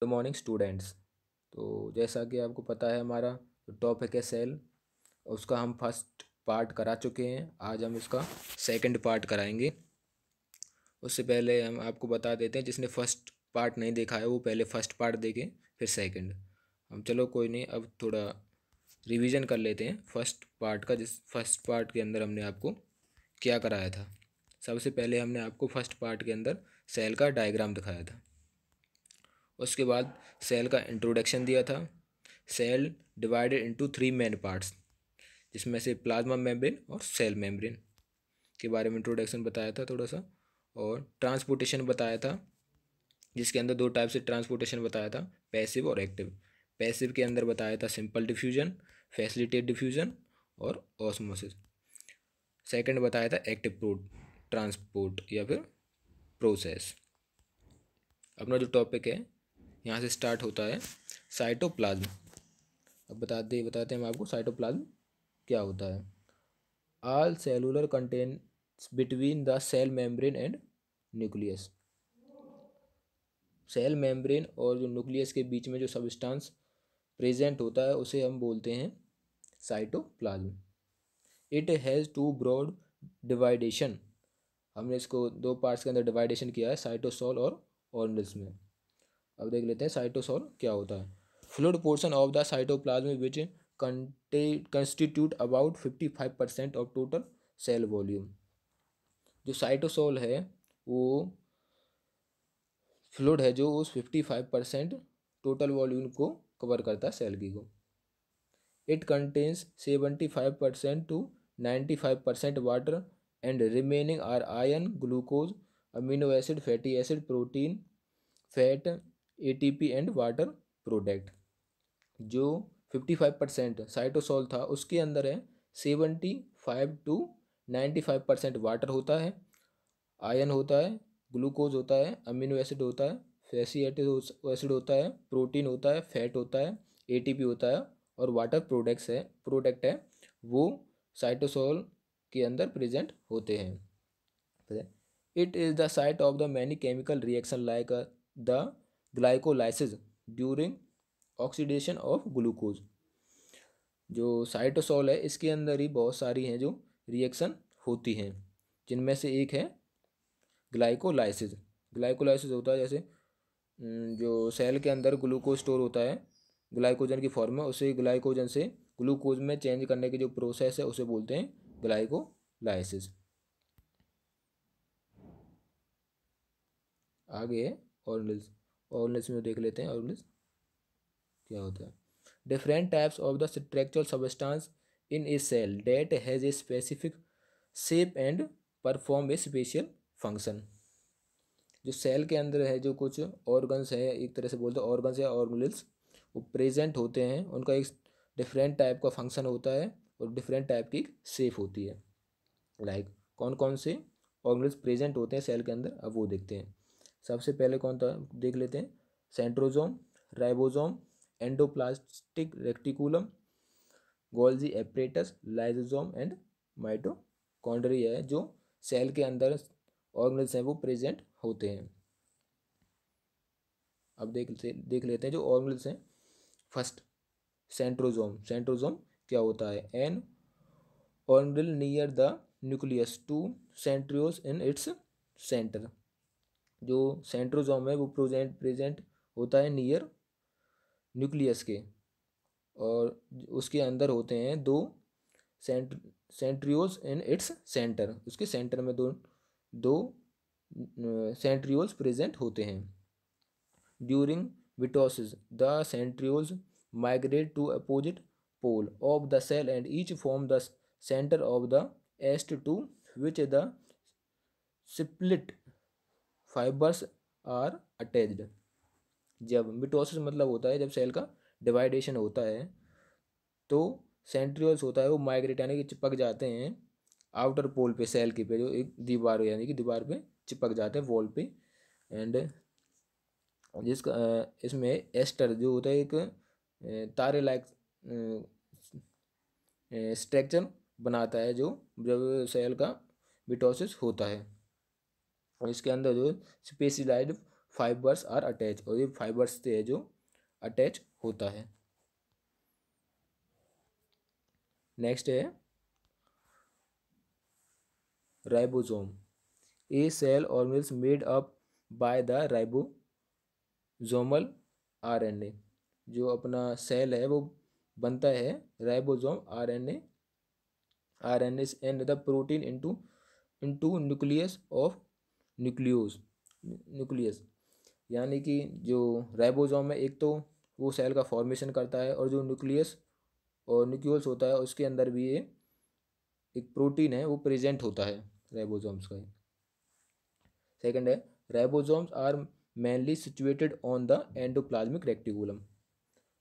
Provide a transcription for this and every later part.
Good morning students तो जैसा कि आपको पता है हमारा तो टॉपिक है सेल उसका हम फर्स्ट पार्ट करा चुके हैं आज हम इसका सेकंड पार्ट कराएंगे उससे पहले हम आपको बता देते हैं जिसने फर्स्ट पार्ट नहीं देखा है वो पहले फर्स्ट पार्ट देखें फिर सेकंड हम चलो कोई नहीं अब थोड़ा रिवीजन कर लेते हैं फर्स्ट पार्ट का जिस फर्स्ट पार्ट के अंदर हमने आपको क्या कराया था सबसे पहले हमने आपको फर्स्ट पार्ट के अंदर सेल का डायग्राम दिखाया था उसके बाद सेल का इंट्रोडक्शन दिया था cell divided into three main parts जिसमें से प्लाज्मा मेम्ब्रेन और सेल मेम्ब्रेन के बारे में इंट्रोडक्शन बताया था थोड़ा सा और ट्रांसपोर्टेशन बताया था जिसके अंदर दो टाइप से ट्रांसपोर्टेशन बताया था पैसिव और एक्टिव पैसिव के अंदर बताया था सिंपल डिफ्यूजन फैसिलिटेड डिफ्यूजन और ऑस्मोसिस सेकंड बताया था एक्टिव प्रो ट्रांसपोर्ट या फिर प्रोसेस अपना जो टॉपिक है यहाँ से स्टार्ट होता है साइटोप्लाज्म अब बताते बताते हम आपको साइटोप्लाज्म क्या होता है all cellular content between the cell membrane and nucleus cell membrane और जो न्यूक्लियस के बीच में जो सबस्टांस प्रेजेंट होता है उसे हम बोलते हैं cytoplasm it has two broad divideation हमने इसको दो पार्ट्स के अंदर डिवाइडेशन किया है साइटोसोल और ऑर्नल्स में अब देख लेते हैं साइटोसोल क्या होता है fluid portion of the cytoplasm which constitute about fifty five percent of total cell volume जो साइटोसोल है वो फ्लूड है जो उस fifty five percent total volume को कवर करता है सेल की को it contains seventy five percent to ninety five percent water and remaining are ion glucose amino acid fatty acid protein fat ATP and water product जो fifty five percent cytosol था उसके अंदर है seventy five to ninety five percent water होता है ion होता है glucose होता है अमीनो एसिड होता है फैसी एसिड होता है प्रोटीन होता है फैट होता है एटीपी होता है और वाटर प्रोडक्ट्स है प्रोडक्ट है वो साइटोसोल के अंदर प्रेजेंट होते हैं it is the site of the many chemical reaction like the glycolysis during oxidation of glucose जो साइटोसॉल है इसके अंदर ही बहुत सारी हैं जो रिएक्शन होती हैं जिनमें से एक है ग्लाइकोलाइसिस ग्लाइकोलाइसिस होता है जैसे जो सेल के अंदर ग्लूकोज स्टोर होता है ग्लाइकोजन की फॉर्म में उसे ग्लाइकोजन से ग्लूकोज में चेंज करने की जो प्रोसेस है उसे बोलते हैं ग्लाइकोलाइसिस आगे है ऑर्नल्स और उन्नीस में देख लेते हैं और उन्नीस क्या होता है different types of the structural substance in a cell that has a specific shape and perform a special function जो सेल के अंदर है जो कुछ ऑर्गन्स हैं एक तरह से बोलते हैं ऑर्गन्स या ऑर्गुलस वो प्रेजेंट होते हैं उनका एक डिफरेंट टाइप का फंक्शन होता है और डिफरेंट टाइप की सेफ होती है लाइक like, कौन कौन से ऑर्गुलस प्रेजेंट होते हैं सेल के अंदर अब वो देखते हैं सबसे पहले कौन था देख लेते हैं centrosome ribosome endoplastic reticulum Golgi apparatus lysosome and mitochondria है जो सेल के अंदर ऑर्गेनल्स हैं वो प्रेजेंट होते हैं अब देख देख लेते हैं जो ऑर्गेनल्स हैं फर्स्ट सेंट्रोजोम सेंट्रोजोम क्या होता है an organelle near the nucleus two centrioles in its centre जो सेंट्रोजोम है वो प्रोजेंट प्रेजेंट होता है नियर न्यूक्लियस के और उसके अंदर होते हैं दो cent centrioles in its centre उसके सेंटर में दो दो सेंट्रियोल्स प्रेजेंट होते हैं during mitosis the centrioles migrate to opposite pole of the cell and each form the centre of the aster to which the spindle fibres are attached जब mitosis मतलब होता है जब सेल का डिवाइडेशन होता है तो सेंट्रियोल्स होता है वो माइग्रेट यानी कि चिपक जाते हैं आउटर पोल पे सेल की पे जो एक दीवार यानी कि दीवार पे चिपक जाते हैं वॉल पे एंड जिसका इसमें एस्टर जो होता है एक तारे लाइक स्ट्रक्चर बनाता है जो जब सेल का मिटोसिस होता है और इसके अंदर जो स्पेशलाइड फाइबर्स आर अटैच और ये फाइबर्स से है जो अटैच होता है नेक्स्ट है ribosome a cell organelle made up by the ribosomal RNA जो अपना सेल है वो बनता है ribosome RNA RNA and the protein into into nucleus of nucleolus nucleus यानी कि जो राइबोसोम है एक तो वो सेल का फॉर्मेशन करता है और जो न्यूक्लियस और न्यूक्लियोस होता है उसके अंदर भी ये एक प्रोटीन है वो प्रेजेंट होता है राइबोसोम्स का सेकंड है ribosomes are mainly situated on the endoplasmic reticulum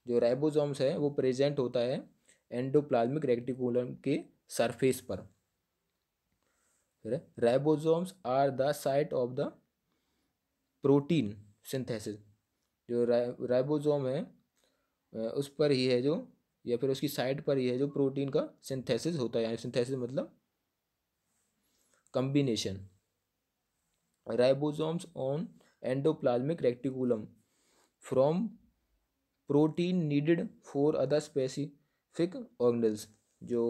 जो राइबोसोम्स है वो प्रेजेंट होता है एंडोप्लाज्मिक रेक्टिकुलम के सरफेस पर ribosomes are the site of the protein synthesis जो राइबोसोम है उस पर ही है जो या फिर उसकी साइट पर ही है जो प्रोटीन का सिंथेसिस होता है यानी सिंथेसिस मतलब combination ribosomes on endoplasmic reticulum from protein needed for other specific organelles जो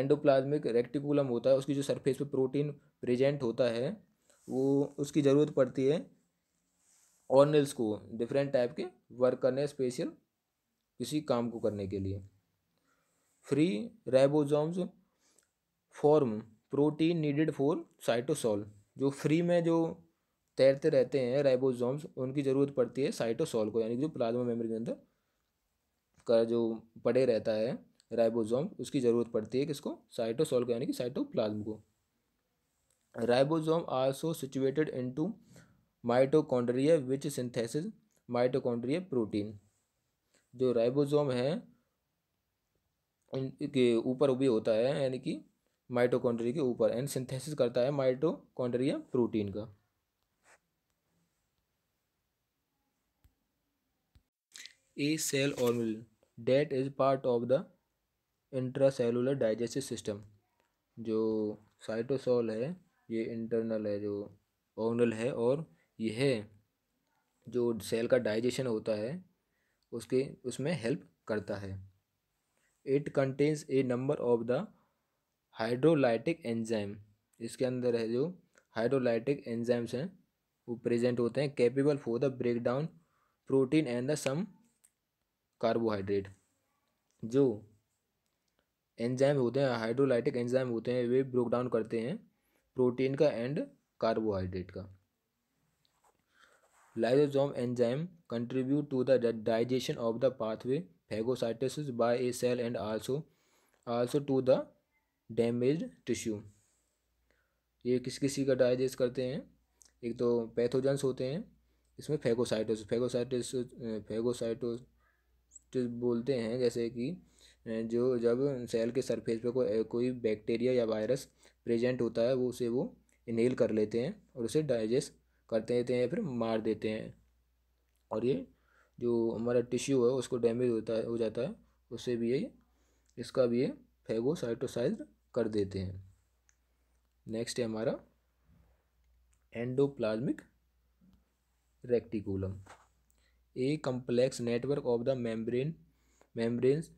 एंडोप्लाज्मिक रेक्टिकुलम होता है उसकी जो सरफेस पे प्रोटीन प्रेजेंट होता है वो उसकी ज़रूरत पड़ती है ऑर्नल्स को डिफरेंट टाइप के वर्क करने स्पेशल किसी काम को करने के लिए free ribosomes form protein needed for cytosol जो फ्री में जो तैरते रहते हैं रेबोजोम्स उनकी ज़रूरत पड़ती है साइटोसोल को यानी कि जो प्लाज्मा मेमोरी के अंदर का जो पड़े रहता है राइबोसोम उसकी ज़रूरत पड़ती है किसको साइटोसोल को यानी कि साइटोप्लाज्म को ribosome also situated into mitochondria which synthesis mitochondria protein जो राइबोसोम है इनके ऊपर भी होता है यानी कि माइटोकॉन्ड्रिया के ऊपर एंड सिंथेसिस करता है माइटोकॉन्ड्रिया प्रोटीन का a cell organelle that is part of the intracellular digestive system जो साइटोसॉल है ये इंटरनल है जो ऑर्गनल है और यह जो सेल का डाइजेशन होता है उसके उसमें हेल्प करता है it contains a number of the hydrolytic enzyme इसके अंदर है जो हाइड्रोलाइटिक एंजाइम्स हैं वो प्रेजेंट होते हैं capable for the breakdown protein and the some carbohydrate जो एंजाइम होते हैं हाइड्रोलाइटिक एंजाइम होते हैं वे ब्रोक डाउन करते हैं प्रोटीन का एंड कार्बोहाइड्रेट का lysosome enzyme contribute to the digestion of the pathway phagocytosis by a cell and also also to the damage tissue ये किस किसी का डाइजेस्ट करते हैं एक तो पैथोजेंस होते हैं इसमें फेगोसाइटोस फेगोसाइटिस फेगोसाइटोस बोलते हैं जैसे कि जो जब सेल के सरफेस पे को, कोई बैक्टीरिया या वायरस प्रेजेंट होता है वो उसे वो इनहेल कर लेते हैं और उसे डाइजेस्ट करते रहते हैं या फिर मार देते हैं और ये जो हमारा टिश्यू है उसको डैमेज होता है हो जाता है उससे भी ये इसका भी ये फेगोसाइटोसाइज कर देते हैं नेक्स्ट है हमारा endoplasmic reticulum a complex network of the membrane membranes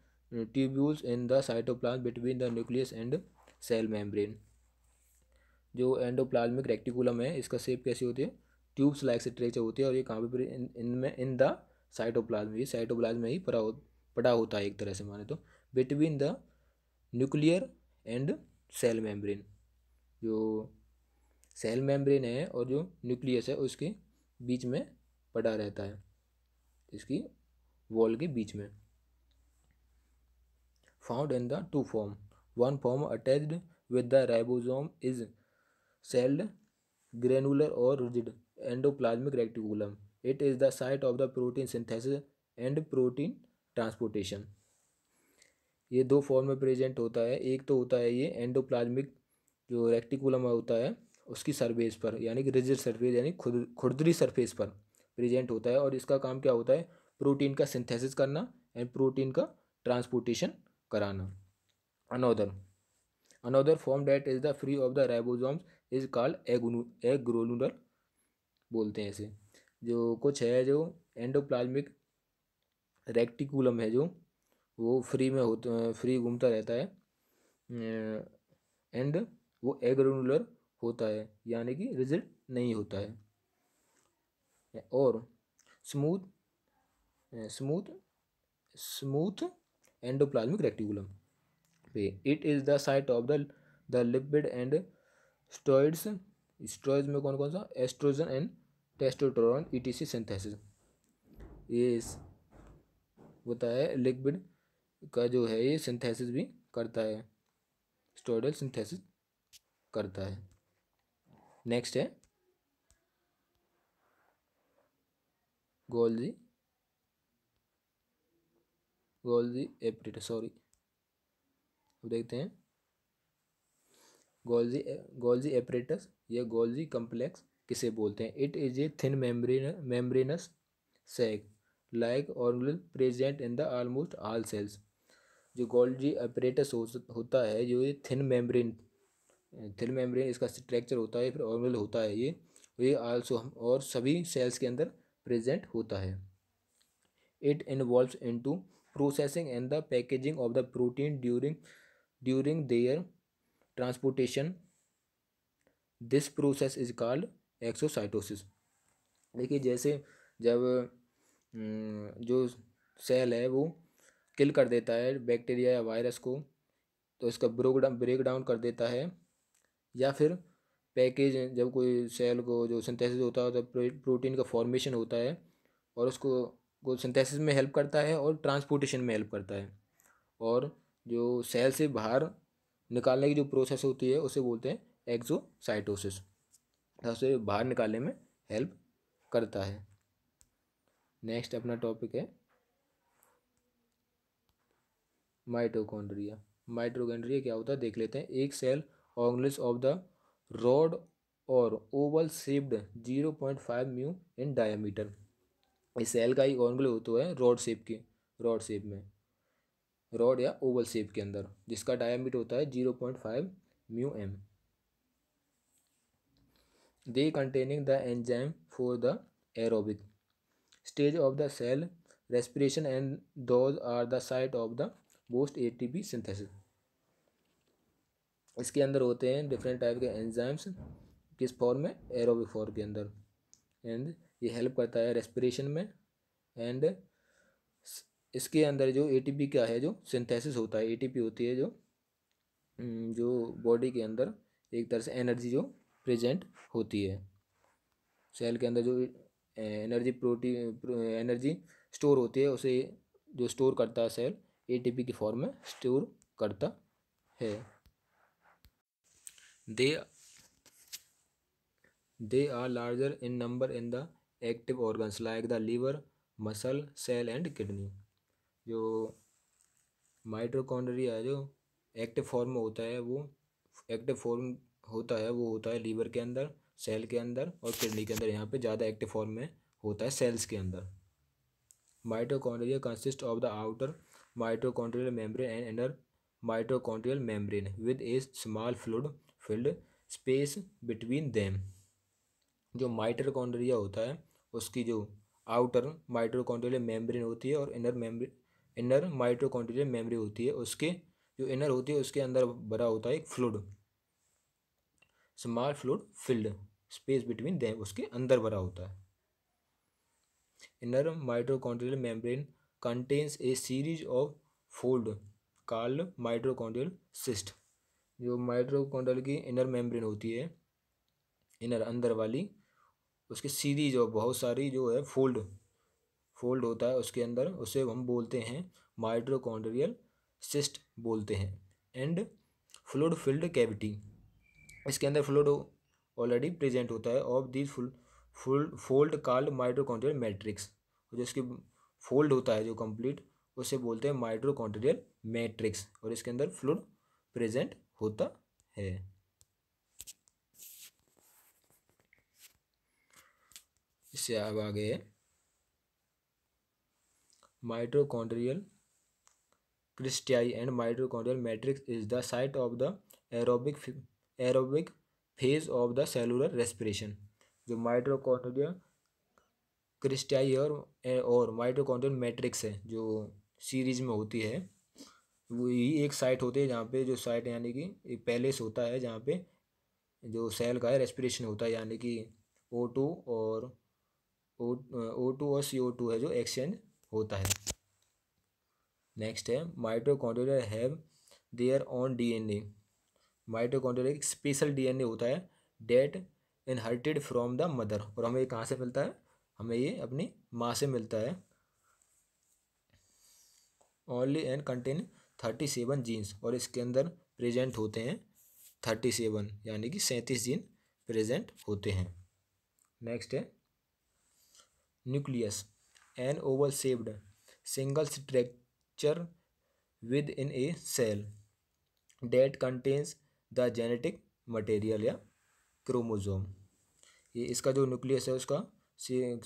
tubules in the cytoplasm between the nucleus and cell membrane जो एंडोप्लाज्मिक रेक्टिकुलम है इसका शेप कैसे होती है ट्यूब्स लाइक स्ट्रेचर होती है और ये कहाँ पर इनमें इन द साइटोप्लाज्म ये साइटोप्लाज्म में ही पड़ा हो पड़ा होता है एक तरह से माने तो between the nuclear and cell membrane जो सेल मेम्ब्रेन है और जो न्यूक्लियस है उसके बीच में पड़ा रहता है इसकी वॉल के बीच में found in the two form. One form attached with the ribosome is celled, granular or rigid endoplasmic reticulum. It is the site of the protein synthesis and protein transportation ये दो फॉर्म में present होता है एक तो होता है ये एंडोप्लाज्मिक जो रेक्टिकुलम होता है उसकी सरफेस पर यानी कि रिजिड सरफेस यानी खुद खुरदरी सरफेस पर प्रेजेंट होता है और इसका काम क्या होता है प्रोटीन का सिंथेसिस करना एंड प्रोटीन का ट्रांसपोर्टेशन कराना another another form that is the free of the ribosomes is called agranular बोलते हैं इसे जो कुछ है जो एंडोप्लाज्मिक रेक्टिकुलम है जो वो फ्री में होता फ्री घूमता रहता है एंड वो एग्रोनुलर होता है यानी कि रिजल्ट नहीं होता है और smooth smooth smooth endoplasmic reticulum पे it is the site of the the lipid and steroids steroids में कौन कौन सा estrogen and testosterone ETC synthesis ये होता है लिक्विड का जो है ये सिंथेसिस भी करता है स्टोइडल सिंथेसिस करता है नेक्स्ट है गोल्जी गोल्जी एप्रिट सॉरी अब देखते हैं गोल्जी गोल्जी एपरेटस या गोल्जी कम्प्लेक्स किसे बोलते हैं it is a thin membrane membranous sac like organ present in the almost all cells जो गोल्जी अपरेटस हो, होता है जो ये थिन मेम्ब्रेन थिन मेम्ब्रेन इसका स्ट्रक्चर होता है फिर ऑर्गन होता है ये ये आल्सो हम और सभी सेल्स के अंदर प्रेजेंट होता है it involve to processing and the packaging of the protein during during their transportation this process is called exocytosis देखिए जैसे जब हम्म, जो सेल है वो किल कर देता है बैक्टीरिया या वायरस को तो इसका ब्रेक डाउन कर देता है या फिर पैकेज जब कोई सेल को जो सिंथेसिस होता है तो प्रोटीन का फॉर्मेशन होता है और उसको को सिंथेसिस में हेल्प करता है और ट्रांसपोर्टेशन में हेल्प करता है और जो सेल से बाहर निकालने की जो प्रोसेस होती है उसे बोलते हैं एक्जोसाइटोसिस उसे बाहर निकालने में हेल्प करता है नेक्स्ट अपना टॉपिक है माइटोकॉन्ड्रिया माइटोकॉन्ड्रिया क्या होता है देख लेते हैं एक cell organelle of the rod और oval shaped zero point five mu in diameter इस सेल का ही ऑनगल होता है रॉड शेप की रॉड शेप में रॉड या ओवल शेप के अंदर जिसका डायमीटर होता है zero point five mu m they containing the enzyme for the of the cell respiration and those are the site of the most A T P synthesis इसके अंदर होते हैं डिफरेंट टाइप के एंजाइम्स किस form में aerobic form के अंदर and ये हेल्प करता है रेस्पिरेशन में एंड इसके अंदर जो एटीपी क्या है जो सिंथेसिस होता है एटीपी होती है जो हम्म, जो बॉडी के अंदर एक तरह से एनर्जी जो प्रेजेंट होती है सेल के अंदर जो एनर्जी प्रोटीन प्रो, एनर्जी स्टोर होती है उसे जो स्टोर करता है सेल एटीपी के फॉर्म में स्टोर करता है they they are larger in number in the active organs like the liver muscle cell and kidney जो माइट्रोकॉन्ड्रिया जो एक्टिव फॉर्म में होता है वो एक्टिव फॉर्म होता है वो होता है लीवर के अंदर सेल के अंदर और किडनी के अंदर यहाँ पे ज़्यादा एक्टिव फॉर्म में होता है सेल्स के अंदर mitochondria consist of the outer mitochondrial membrane and inner mitochondrial membrane with a small fluid filled space between them जो माइट्रोकॉन्ड्रिया होता है उसकी जो आउटर माइट्रोकॉन्ड्रियल मेम्ब्रेन होती है और inner membrane inner mitochondrial membrane होती है उसके जो इनर होती है उसके अंदर भरा होता है एक fluid small fluid filled space between them उसके अंदर भरा होता है inner mitochondrial membrane contains a series of fold called mitochondrial cristae जो माइट्रोकॉन्ड्रियल की इनर मेम्ब्रेन होती है इनर अंदर वाली उसकी सीधी जो बहुत सारी जो है फोल्ड फोल्ड होता है उसके अंदर उसे हम बोलते हैं माइट्रोकॉन्ड्रियल सिस्ट बोलते हैं एंड फ्लूड फिल्ड कैविटी इसके अंदर फ्लूड ऑलरेडी प्रेजेंट होता है of this full fold called mitochondrial matrix जो इसकी फोल्ड होता है जो कंप्लीट उसे बोलते हैं माइट्रोकॉन्ड्रियल मैट्रिक्स और इसके अंदर फ्लूड प्रेजेंट होता है इससे अब आगे है mitochondrial cristae and mitochondrial matrix is the site of the aerobic aerobic phase of the cellular respiration जो माइट्रोकॉन्ड्रियल क्रिस्टियाई और और माइट्रोकॉन्ड्रियल मैट्रिक्स है जो सीरीज में होती है वो यही एक साइट होती है जहाँ पे जो साइट यानी कि एक पैलेस होता है जहाँ पे जो सेल का है रेस्पिरेशन होता है यानी कि ओ टू और ओ टू और सी ओ टू है जो एक्सचेंज होता है नेक्स्ट है mitochondria have their own DNA mitochondria एक स्पेशल डीएनए होता है that inherited from the mother और हमें ये कहाँ से मिलता है हमें ये अपनी माँ से मिलता है only and contain thirty seven genes और इसके अंदर प्रेजेंट होते हैं थर्टी सेवन यानी कि सैंतीस जीन प्रेजेंट होते हैं नेक्स्ट है nucleus an oval shaped single structure within a cell that contains the genetic material या क्रोमोजोम ये इसका जो न्यूक्लियस है उसका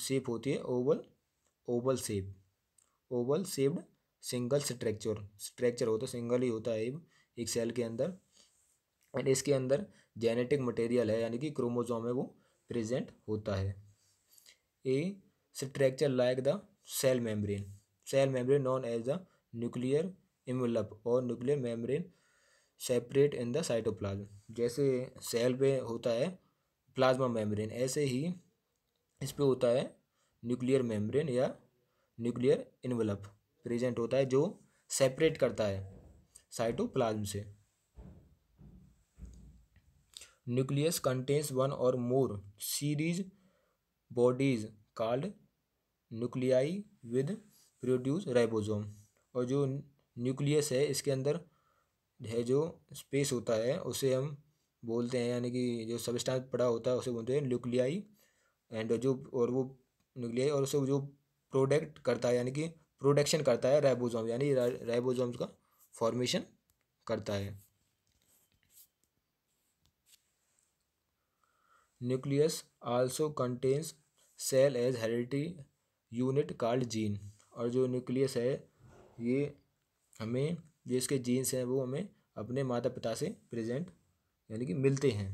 शेप होती है oval oval shape oval shaped single structure structure होता है सिंगल ही होता है एक सेल के अंदर एंड इसके अंदर जेनेटिक मटेरियल है यानी कि क्रोमोजोम है वो प्रेजेंट होता है a structure like the cell membrane cell membrane known as the nuclear envelope और nuclear membrane separate in the cytoplasm जैसे सेल पे होता है प्लाज्मा मेम्ब्रेन ऐसे ही इस पे होता है न्यूक्लियर मेम्ब्रेन या न्यूक्लियर इन्वलप प्रेजेंट होता है जो सेपरेट करता है साइटोप्लाज्म से nucleus contains one or more series bodies called nucleoli with produce ribosome और जो न्यूक्लियस है इसके अंदर है जो स्पेस होता है उसे हम बोलते हैं यानी कि जो सबस्टांस पड़ा होता है उसे बोलते हैं न्यूक्लियाई एंड जो और वो न्यूक्लियाई और उसे जो प्रोडक्ट करता है यानी कि प्रोडक्शन करता है राइबोसोम यानी राइबोसोम्स का फॉर्मेशन करता है nucleus also contains cell as heredity unit called gene और जो न्यूक्लियस है ये हमें जो इसके जीन्स हैं वो हमें अपने माता पिता से प्रेजेंट यानी कि मिलते हैं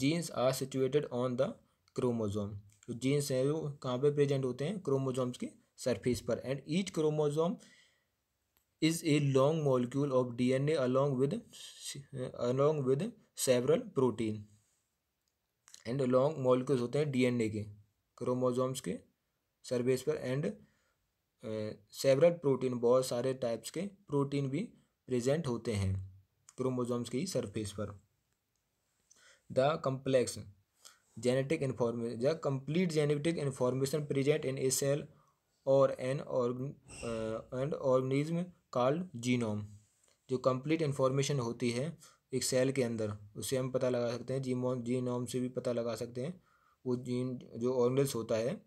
genes are situated on the chromosome जो जीन्स हैं वो कहाँ पे प्रेजेंट होते हैं क्रोमोजोम्स की सरफेस पर and each chromosome is a long molecule of DNA along with along with several protein and long molecules होते हैं डीएनए के क्रोमोजोम्स के सरफेस पर एंड सेवरल प्रोटीन बहुत सारे टाइप्स के प्रोटीन भी प्रेजेंट होते हैं क्रोमोजोम्स की सरफेस पर the complex genetic information the complete genetic information present in a cell or an and organism called genome जो कम्प्लीट इन्फॉर्मेशन होती है एक सेल के अंदर उसे हम पता लगा सकते हैं जीनोम से भी पता लगा सकते हैं वो जीन जो ऑर्गेनिज होता है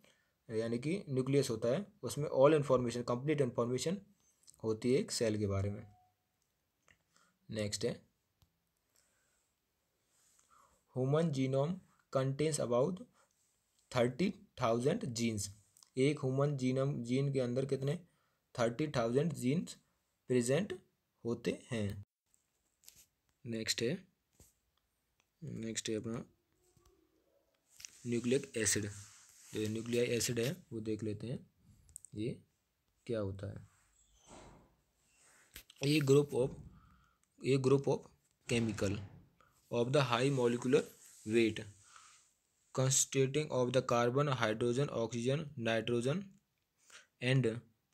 यानी कि न्यूक्लियस होता है उसमें ऑल इन्फॉर्मेशन कंप्लीट इन्फॉर्मेशन होती है एक सेल के बारे में नेक्स्ट है human genome contains about thirty thousand genes एक ह्यूमन जीनोम जीन के अंदर कितने थर्टी थाउजेंड जीन्स प्रेजेंट होते हैं नेक्स्ट है नेक्स्ट है अपना न्यूक्लिक एसिड जो न्यूक्लिया एसिड है वो देख लेते हैं ये क्या होता है ये group of a group of chemical of the high molecular weight consisting of the carbon hydrogen oxygen nitrogen and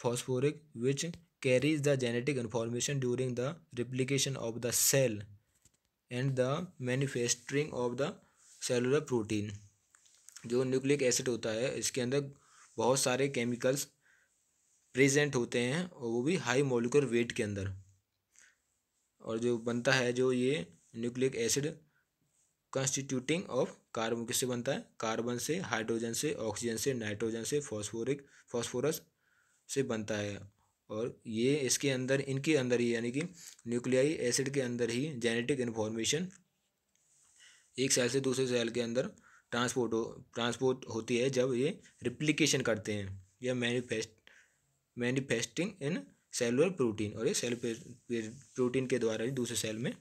phosphoric which carries the genetic information during the replication of the cell and the manifesting of the cellular protein जो nucleic acid होता है इसके अंदर बहुत सारे chemicals present होते हैं और वो भी हाई मोलिकुलर वेट के अंदर और जो बनता है जो ये nucleic acid constituting of carbon किससे बनता है कार्बन से हाइड्रोजन से ऑक्सीजन से नाइट्रोजन से फॉस्फोरिक फॉस्फोरस से बनता है और ये इसके अंदर इनके अंदर ही यानी कि न्यूक्लियाई एसिड के अंदर ही जेनेटिक इन्फॉर्मेशन एक सेल से दूसरे सेल के अंदर ट्रांसपोर्ट हो ट्रांसपोर्ट होती है जब ये रिप्लिकेशन करते हैं या manifest manifesting in cellular protein और ये सेल प्रोटीन के द्वारा ही दूसरे सेल में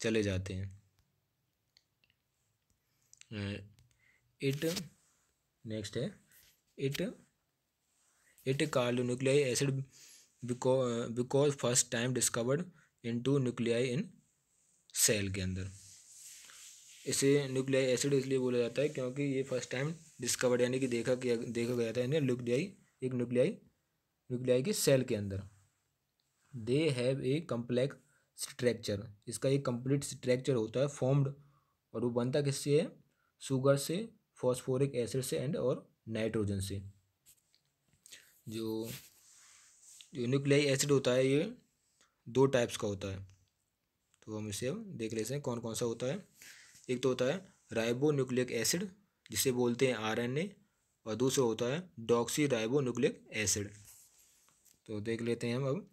चले जाते हैं इट नेक्स्ट है it it nuclei acid because first time discovered in to nuclei in cell के अंदर इसे न्यूक्लियाई एसिड इसलिए बोला जाता है क्योंकि ये फर्स्ट टाइम डिस्कवर्ड यानी कि देखा किया देखा गया था इन्हें न्यूक्लियाई एक न्यूक्लियाई न्यूक्लियाई की सेल के अंदर they have a complex structure इसका एक कंप्लीट स्ट्रक्चर होता है फॉर्म्ड और वो बनता किससे है शुगर से फॉस्फोरिक एसिड से एंड और नाइट्रोजन से जो जो न्यूक्लियाई एसिड होता है ये दो टाइप्स का होता है तो हम इसे अब देख लेते हैं कौन कौन सा होता है एक तो होता है राइबो न्यूक्लिक एसिड जिसे बोलते हैं आरएनए और दूसरा होता है डॉक्सी राइबो न्यूक्लिक एसिड तो देख लेते हैं हम अब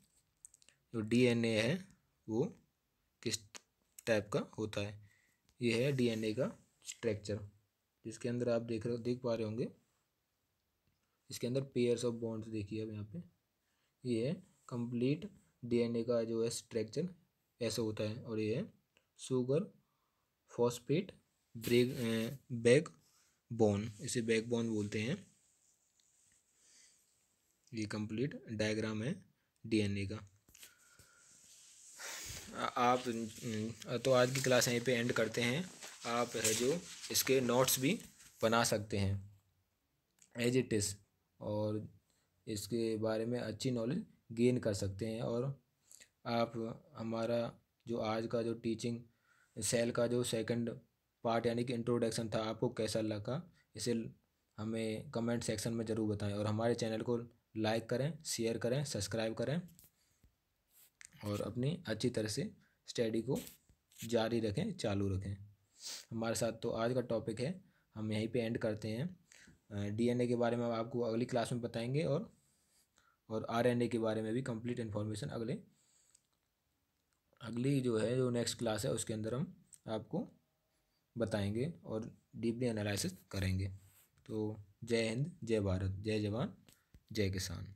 जो डीएनए है वो किस टाइप का होता है ये है डीएनए का स्ट्रक्चर जिसके अंदर आप देख रहे देख पा रहे होंगे इसके अंदर पेयर्स ऑफ बॉन्ड्स देखिए अब यहाँ पे ये है कंप्लीट डीएनए का जो है स्ट्रक्चर ऐसा होता है और ये है sugar phosphate break bag bone इसे बैक बोन बोलते हैं ये कंप्लीट डायग्राम है डीएनए का आप तो आज की क्लास यहीं पे एंड करते हैं आप है जो इसके नोट्स भी बना सकते हैं एज इट इज़ और इसके बारे में अच्छी नॉलेज गेन कर सकते हैं और आप हमारा जो आज का जो टीचिंग सेल का जो सेकंड पार्ट यानी कि इंट्रोडक्शन था आपको कैसा लगा इसे हमें कमेंट सेक्शन में ज़रूर बताएं और हमारे चैनल को लाइक करें शेयर करें सब्सक्राइब करें और अपनी अच्छी तरह से स्टडी को जारी रखें चालू रखें हमारे साथ तो आज का टॉपिक है हम यहीं पे एंड करते हैं डीएनए के बारे में आपको अगली क्लास में बताएंगे और और आरएनए के बारे में भी कंप्लीट इन्फॉर्मेशन अगले अगली जो है जो नेक्स्ट क्लास है उसके अंदर हम आपको बताएंगे और डीपली एनालिसिस करेंगे तो जय हिंद जय भारत जय जवान जय किसान